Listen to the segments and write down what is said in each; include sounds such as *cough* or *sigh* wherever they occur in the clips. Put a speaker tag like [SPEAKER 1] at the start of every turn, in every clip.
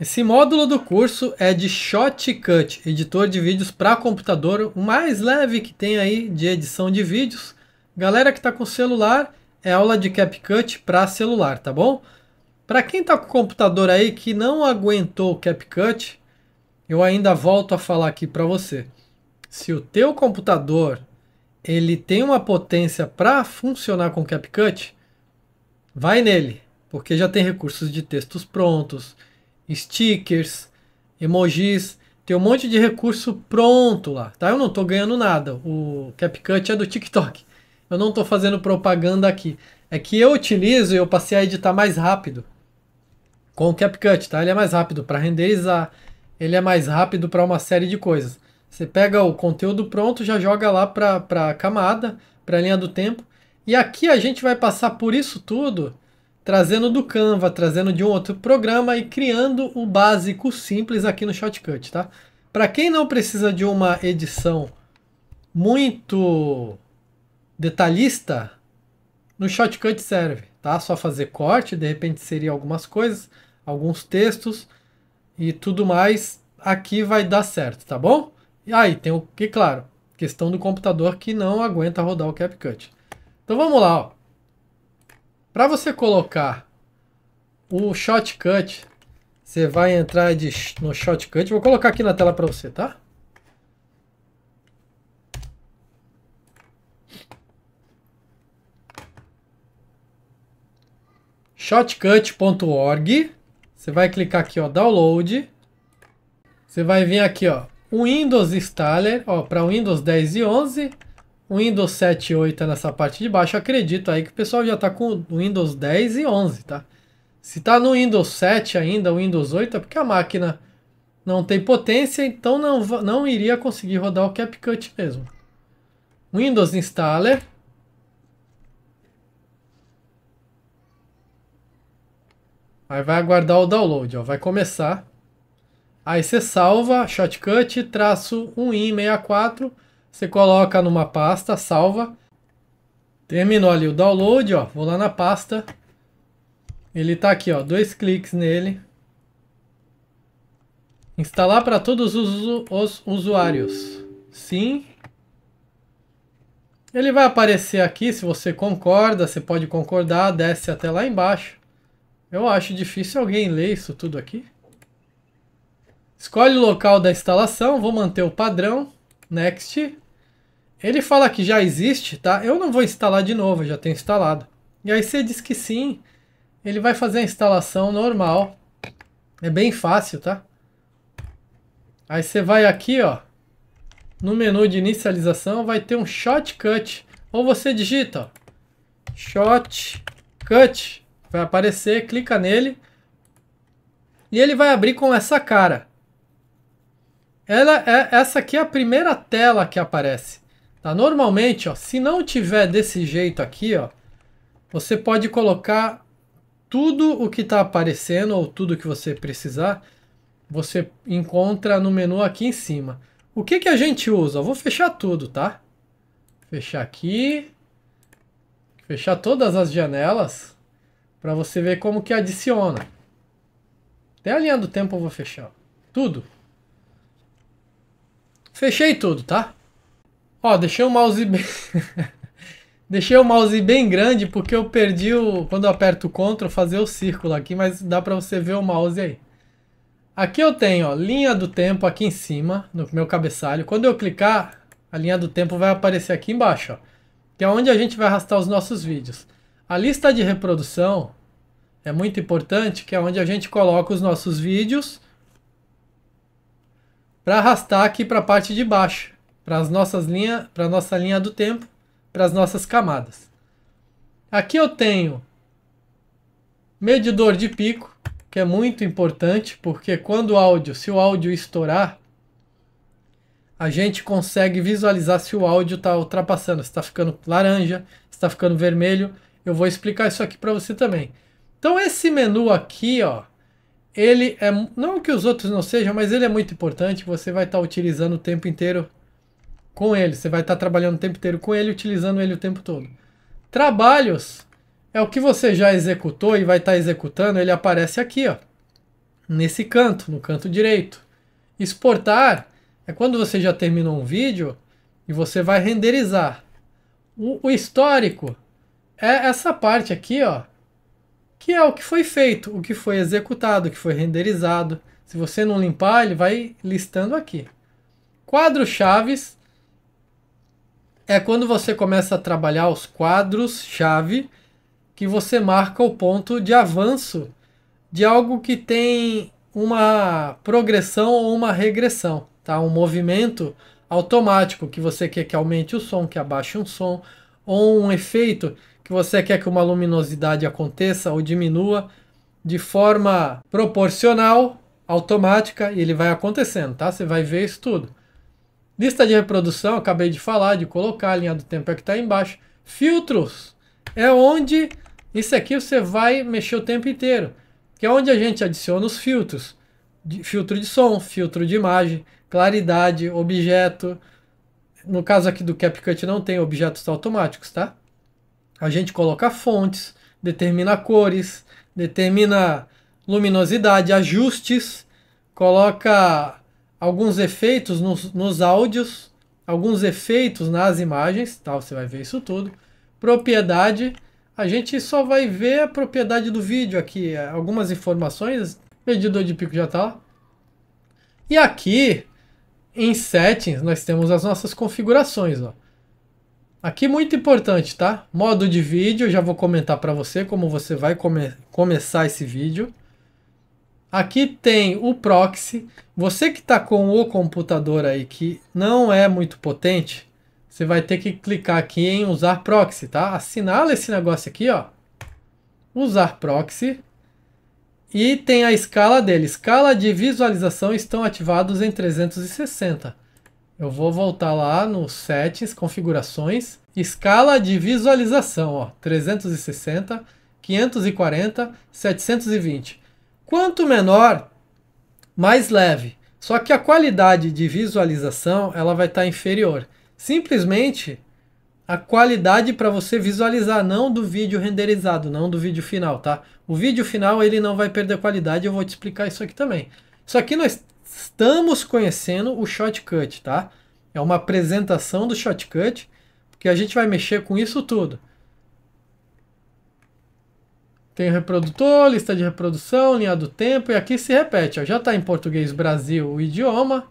[SPEAKER 1] Esse módulo do curso é de Shotcut, editor de vídeos para computador, o mais leve que tem aí de edição de vídeos. Galera que está com celular, é aula de CapCut para celular, tá bom? Para quem está com computador aí que não aguentou o CapCut, eu ainda volto a falar aqui para você. Se o teu computador ele tem uma potência para funcionar com CapCut, vai nele, porque já tem recursos de textos prontos, stickers, emojis, tem um monte de recurso pronto lá, tá? Eu não tô ganhando nada. O CapCut é do TikTok. Eu não tô fazendo propaganda aqui. É que eu utilizo e eu passei a editar mais rápido com o CapCut, tá? Ele é mais rápido para renderizar, ele é mais rápido para uma série de coisas. Você pega o conteúdo pronto, já joga lá para a camada, para a linha do tempo. E aqui a gente vai passar por isso tudo trazendo do Canva, trazendo de um outro programa e criando o básico simples aqui no Shotcut, tá? Para quem não precisa de uma edição muito detalhista, no Shotcut serve, tá? Só fazer corte, de repente seria algumas coisas, alguns textos e tudo mais, aqui vai dar certo, tá bom? E aí tem o que, claro, questão do computador que não aguenta rodar o CapCut. Então vamos lá, ó. Para você colocar o shortcut, você vai entrar de, no shortcut. Vou colocar aqui na tela para você, tá? shotcut.org. Você vai clicar aqui, ó, download. Você vai vir aqui, ó, Windows Installer, ó, para Windows 10 e 11 o Windows 7 e 8 nessa parte de baixo, acredito aí que o pessoal já está com o Windows 10 e 11, tá? Se está no Windows 7 ainda, o Windows 8, é porque a máquina não tem potência, então não, não iria conseguir rodar o CapCut mesmo. Windows Installer. Aí vai aguardar o download, ó, vai começar. Aí você salva, shortcut, traço 1i64 você coloca numa pasta, salva. Terminou ali o download, ó. Vou lá na pasta. Ele tá aqui, ó. Dois cliques nele. Instalar para todos os, os usuários. Sim. Ele vai aparecer aqui, se você concorda, você pode concordar, desce até lá embaixo. Eu acho difícil alguém ler isso tudo aqui. Escolhe o local da instalação, vou manter o padrão. Next. Ele fala que já existe, tá? Eu não vou instalar de novo, já tenho instalado. E aí você diz que sim, ele vai fazer a instalação normal. É bem fácil, tá? Aí você vai aqui, ó, no menu de inicialização, vai ter um shortcut. Ou você digita, ó, shortcut, vai aparecer, clica nele. E ele vai abrir com essa cara. Ela é, essa aqui é a primeira tela que aparece. Tá? Normalmente, ó, se não tiver desse jeito aqui, ó, você pode colocar tudo o que está aparecendo ou tudo que você precisar, você encontra no menu aqui em cima. O que, que a gente usa? Eu vou fechar tudo, tá? Fechar aqui. Fechar todas as janelas para você ver como que adiciona. Até a linha do tempo eu vou fechar. Tudo. Fechei tudo, tá? Ó, deixei o mouse bem... *laughs* deixei o mouse bem grande porque eu perdi o... Quando eu aperto o CTRL, fazer o círculo aqui, mas dá pra você ver o mouse aí. Aqui eu tenho, ó, linha do tempo aqui em cima, no meu cabeçalho. Quando eu clicar, a linha do tempo vai aparecer aqui embaixo, ó. Que é onde a gente vai arrastar os nossos vídeos. A lista de reprodução é muito importante, que é onde a gente coloca os nossos vídeos para arrastar aqui para a parte de baixo, para as nossas linhas, para nossa linha do tempo, para as nossas camadas. Aqui eu tenho medidor de pico, que é muito importante, porque quando o áudio, se o áudio estourar, a gente consegue visualizar se o áudio está ultrapassando, se está ficando laranja, se está ficando vermelho. Eu vou explicar isso aqui para você também. Então esse menu aqui, ó, ele é não que os outros não sejam, mas ele é muito importante. Você vai estar tá utilizando o tempo inteiro com ele. Você vai estar tá trabalhando o tempo inteiro com ele, utilizando ele o tempo todo. Trabalhos é o que você já executou e vai estar tá executando. Ele aparece aqui, ó, nesse canto, no canto direito. Exportar é quando você já terminou um vídeo e você vai renderizar. O, o histórico é essa parte aqui, ó, que é o que foi feito, o que foi executado, o que foi renderizado. Se você não limpar, ele vai listando aqui. Quadros chaves é quando você começa a trabalhar os quadros chave que você marca o ponto de avanço de algo que tem uma progressão ou uma regressão, tá? Um movimento automático que você quer que aumente o som, que abaixe um som, ou um efeito que você quer que uma luminosidade aconteça ou diminua de forma proporcional, automática, e ele vai acontecendo, tá? Você vai ver isso tudo. Lista de reprodução, acabei de falar, de colocar, a linha do tempo é que está embaixo. Filtros é onde, isso aqui você vai mexer o tempo inteiro, que é onde a gente adiciona os filtros. De, filtro de som, filtro de imagem, claridade, objeto. No caso aqui do CapCut não tem objetos automáticos, tá? A gente coloca fontes, determina cores, determina luminosidade, ajustes, coloca alguns efeitos nos, nos áudios, alguns efeitos nas imagens, tá? você vai ver isso tudo. Propriedade, a gente só vai ver a propriedade do vídeo aqui, é, algumas informações, medidor de pico já está lá. E aqui, em settings, nós temos as nossas configurações. Ó. Aqui muito importante, tá? Modo de vídeo, já vou comentar para você como você vai come começar esse vídeo. Aqui tem o proxy. Você que está com o computador aí que não é muito potente, você vai ter que clicar aqui em usar proxy, tá? Assinala esse negócio aqui, ó. Usar proxy. E tem a escala dele. Escala de visualização estão ativados em 360. Eu vou voltar lá no Settings, Configurações, Escala de Visualização, ó, 360, 540, 720. Quanto menor, mais leve. Só que a qualidade de visualização ela vai estar tá inferior. Simplesmente a qualidade para você visualizar, não do vídeo renderizado, não do vídeo final, tá? O vídeo final ele não vai perder qualidade, eu vou te explicar isso aqui também. Isso aqui nós estamos conhecendo o shortcut, tá? É uma apresentação do shortcut, porque a gente vai mexer com isso tudo. Tem o reprodutor, lista de reprodução, linha do tempo, e aqui se repete. Ó, já está em português Brasil o idioma,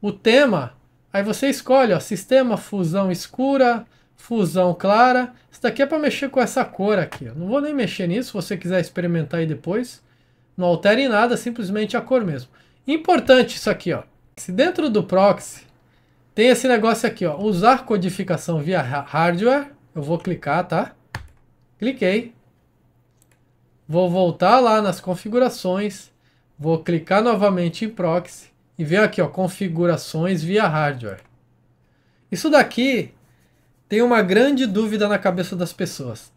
[SPEAKER 1] o tema, aí você escolhe ó, sistema, fusão escura, fusão clara. Isso daqui é para mexer com essa cor aqui. não vou nem mexer nisso, se você quiser experimentar aí depois. Não altere em nada, simplesmente a cor mesmo. Importante isso aqui, ó. Se dentro do proxy tem esse negócio aqui, ó, usar codificação via hardware, eu vou clicar, tá? Cliquei. Vou voltar lá nas configurações, vou clicar novamente em proxy e ver aqui, ó, configurações via hardware. Isso daqui tem uma grande dúvida na cabeça das pessoas.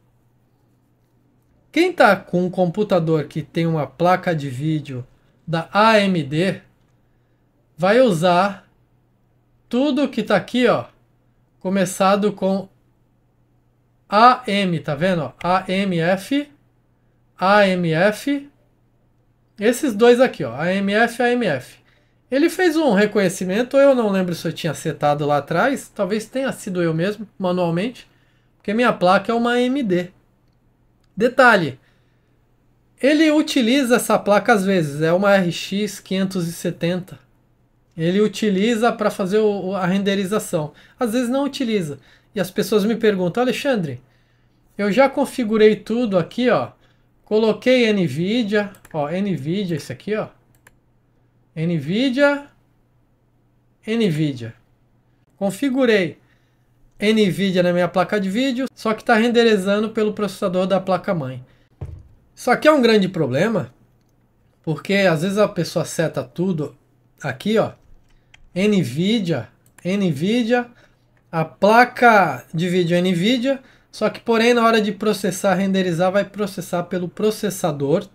[SPEAKER 1] Quem está com um computador que tem uma placa de vídeo da AMD vai usar tudo que está aqui, ó, começado com AM, tá vendo? AMF, AMF, esses dois aqui, ó, AMF, AMF. Ele fez um reconhecimento, eu não lembro se eu tinha setado lá atrás, talvez tenha sido eu mesmo, manualmente, porque minha placa é uma AMD. Detalhe, ele utiliza essa placa às vezes, é uma RX 570. Ele utiliza para fazer o, a renderização. Às vezes não utiliza. E as pessoas me perguntam: "Alexandre, eu já configurei tudo aqui, ó. Coloquei NVIDIA, ó, NVIDIA isso aqui, ó. NVIDIA, NVIDIA. Configurei NVIDIA na minha placa de vídeo, só que está renderizando pelo processador da placa-mãe. Só que é um grande problema, porque às vezes a pessoa seta tudo aqui, ó. NVIDIA, NVIDIA, a placa de vídeo é NVIDIA, só que porém na hora de processar, renderizar, vai processar pelo processador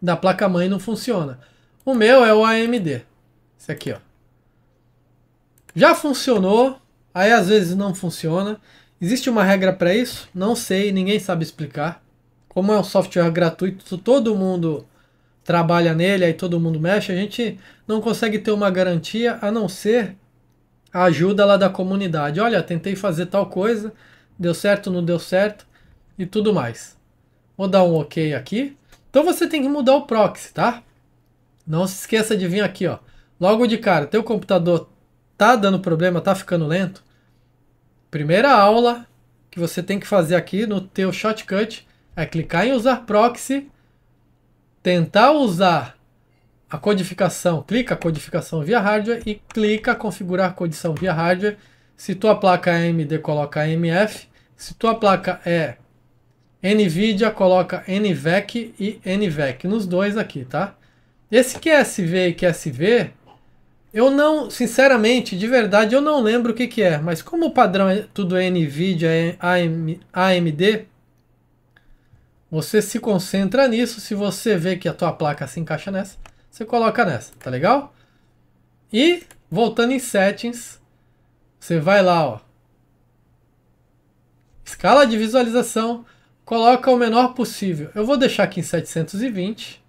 [SPEAKER 1] da placa-mãe não funciona. O meu é o AMD, esse aqui, ó. Já funcionou, aí às vezes não funciona. Existe uma regra para isso? Não sei, ninguém sabe explicar como é um software gratuito, todo mundo trabalha nele, aí todo mundo mexe, a gente não consegue ter uma garantia a não ser a ajuda lá da comunidade. Olha, tentei fazer tal coisa, deu certo, não deu certo e tudo mais. Vou dar um OK aqui. Então você tem que mudar o proxy, tá? Não se esqueça de vir aqui, ó. Logo de cara, teu computador tá dando problema, tá ficando lento? Primeira aula que você tem que fazer aqui no teu shortcut é clicar em usar proxy, tentar usar a codificação, clica a codificação via hardware e clica configurar condição via hardware. Se tua placa é AMD, coloca AMF. Se tua placa é NVIDIA, coloca NVEC e NVEC, nos dois aqui, tá? Esse QSV é e QSV, é eu não, sinceramente, de verdade, eu não lembro o que, que é, mas como o padrão é tudo NVIDIA, AMD, você se concentra nisso. Se você vê que a tua placa se encaixa nessa, você coloca nessa, tá legal? E voltando em settings, você vai lá, ó. Escala de visualização, coloca o menor possível. Eu vou deixar aqui em 720.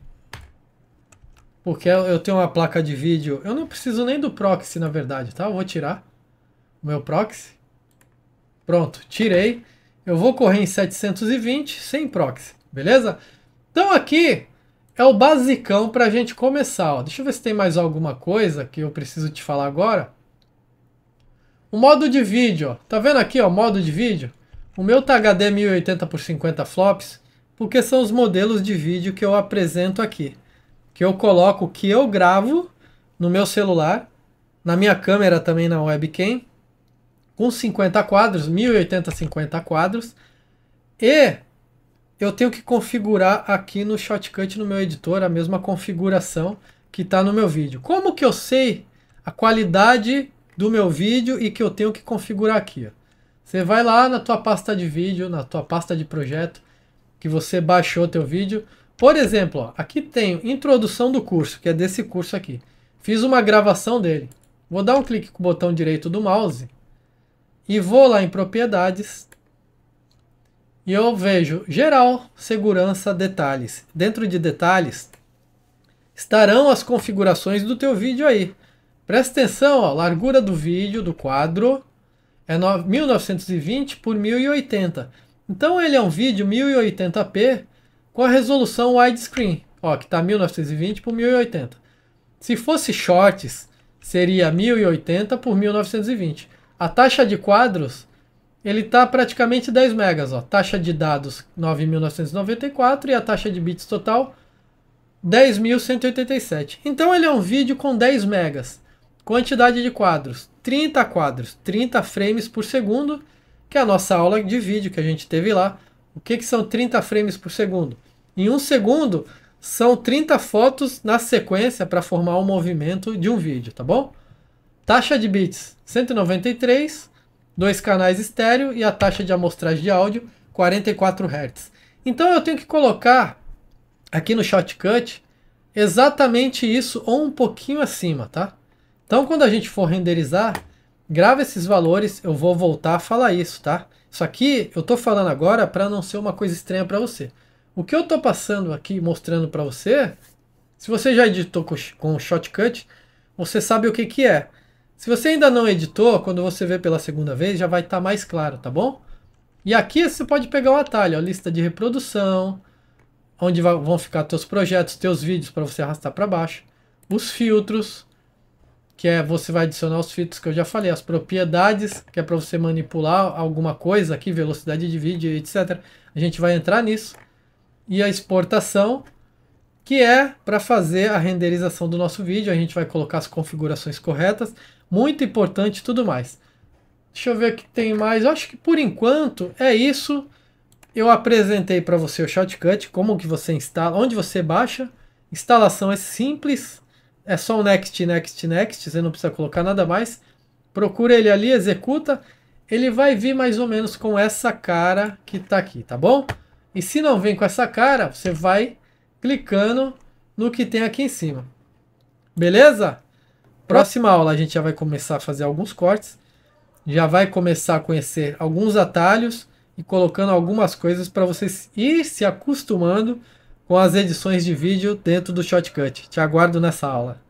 [SPEAKER 1] Porque eu tenho uma placa de vídeo. Eu não preciso nem do proxy, na verdade, tá? Eu vou tirar o meu proxy. Pronto, tirei. Eu vou correr em 720 sem proxy, beleza? Então aqui é o basicão para a gente começar. Ó. Deixa eu ver se tem mais alguma coisa que eu preciso te falar agora. O modo de vídeo, ó. tá vendo aqui o modo de vídeo? O meu tá HD 1080 por 50 flops, porque são os modelos de vídeo que eu apresento aqui. Que eu coloco que eu gravo no meu celular, na minha câmera também na webcam, com 50 quadros, 1080 50 quadros. E eu tenho que configurar aqui no shortcut no meu editor a mesma configuração que está no meu vídeo. Como que eu sei a qualidade do meu vídeo e que eu tenho que configurar aqui? Você vai lá na tua pasta de vídeo, na tua pasta de projeto, que você baixou teu vídeo. Por exemplo, ó, aqui tem introdução do curso, que é desse curso aqui. Fiz uma gravação dele. Vou dar um clique com o botão direito do mouse e vou lá em propriedades e eu vejo geral, segurança, detalhes. Dentro de detalhes estarão as configurações do teu vídeo aí. Presta atenção, ó, largura do vídeo, do quadro, é 1920 por 1080. Então ele é um vídeo 1080p com a resolução widescreen, ó, que está 1920 por 1080. Se fosse shorts, seria 1080 por 1920. A taxa de quadros, ele está praticamente 10 megas. Ó. Taxa de dados 9.994 e a taxa de bits total 10.187. Então ele é um vídeo com 10 megas. Quantidade de quadros, 30 quadros, 30 frames por segundo, que é a nossa aula de vídeo que a gente teve lá. O que, que são 30 frames por segundo? Em um segundo, são 30 fotos na sequência para formar o um movimento de um vídeo, tá bom? Taxa de bits 193, dois canais estéreo e a taxa de amostragem de áudio 44 Hz. Então eu tenho que colocar aqui no shortcut exatamente isso ou um pouquinho acima, tá? Então quando a gente for renderizar, grava esses valores, eu vou voltar a falar isso, tá? Isso aqui eu estou falando agora para não ser uma coisa estranha para você. O que eu estou passando aqui, mostrando para você, se você já editou com, o shortcut, você sabe o que, que é. Se você ainda não editou, quando você vê pela segunda vez, já vai estar tá mais claro, tá bom? E aqui você pode pegar o atalho, a lista de reprodução, onde vão ficar teus projetos, teus vídeos para você arrastar para baixo, os filtros, que é você vai adicionar os filtros que eu já falei, as propriedades, que é para você manipular alguma coisa aqui, velocidade de vídeo, etc. A gente vai entrar nisso. E a exportação, que é para fazer a renderização do nosso vídeo. A gente vai colocar as configurações corretas muito importante e tudo mais. Deixa eu ver o que tem mais. Eu acho que por enquanto é isso. Eu apresentei para você o Shotcut, como que você instala, onde você baixa. Instalação é simples, é só o next, next, next, você não precisa colocar nada mais. Procura ele ali, executa, ele vai vir mais ou menos com essa cara que está aqui, tá bom? E se não vem com essa cara, você vai clicando no que tem aqui em cima. Beleza? Próxima aula a gente já vai começar a fazer alguns cortes, já vai começar a conhecer alguns atalhos e colocando algumas coisas para vocês ir se acostumando com as edições de vídeo dentro do Shotcut. Te aguardo nessa aula.